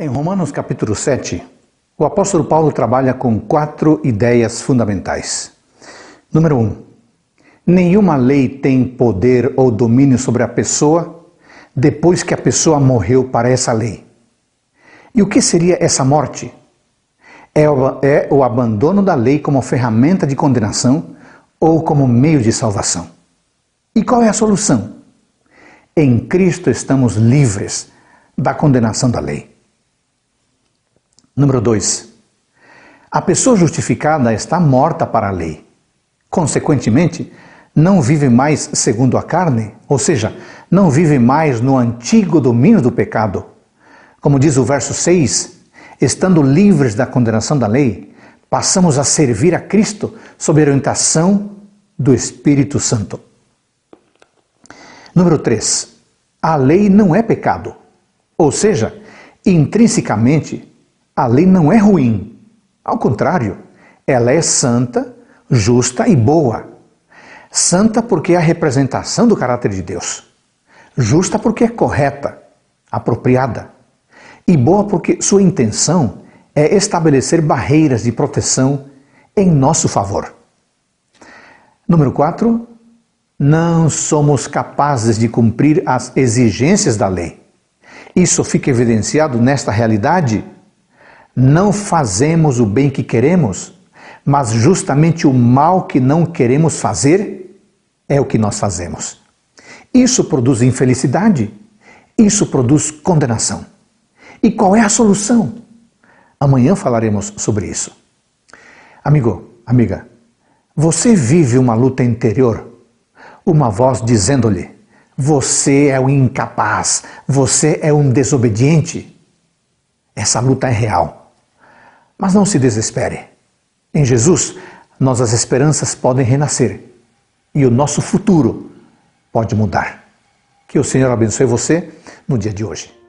Em Romanos capítulo 7, o apóstolo Paulo trabalha com quatro ideias fundamentais. Número 1. Um, nenhuma lei tem poder ou domínio sobre a pessoa depois que a pessoa morreu para essa lei. E o que seria essa morte? É o, é o abandono da lei como ferramenta de condenação ou como meio de salvação. E qual é a solução? Em Cristo estamos livres da condenação da lei. Número 2. A pessoa justificada está morta para a lei. Consequentemente, não vive mais segundo a carne, ou seja, não vive mais no antigo domínio do pecado. Como diz o verso 6, estando livres da condenação da lei, passamos a servir a Cristo sob a orientação do Espírito Santo. Número 3. A lei não é pecado, ou seja, intrinsecamente a lei não é ruim. Ao contrário, ela é santa, justa e boa. Santa porque é a representação do caráter de Deus. Justa porque é correta, apropriada. E boa porque sua intenção é estabelecer barreiras de proteção em nosso favor. Número 4. Não somos capazes de cumprir as exigências da lei. Isso fica evidenciado nesta realidade não fazemos o bem que queremos, mas justamente o mal que não queremos fazer é o que nós fazemos. Isso produz infelicidade, isso produz condenação. E qual é a solução? Amanhã falaremos sobre isso. Amigo, amiga, você vive uma luta interior, uma voz dizendo-lhe: você é um incapaz, você é um desobediente. Essa luta é real. Mas não se desespere. Em Jesus, nossas esperanças podem renascer e o nosso futuro pode mudar. Que o Senhor abençoe você no dia de hoje.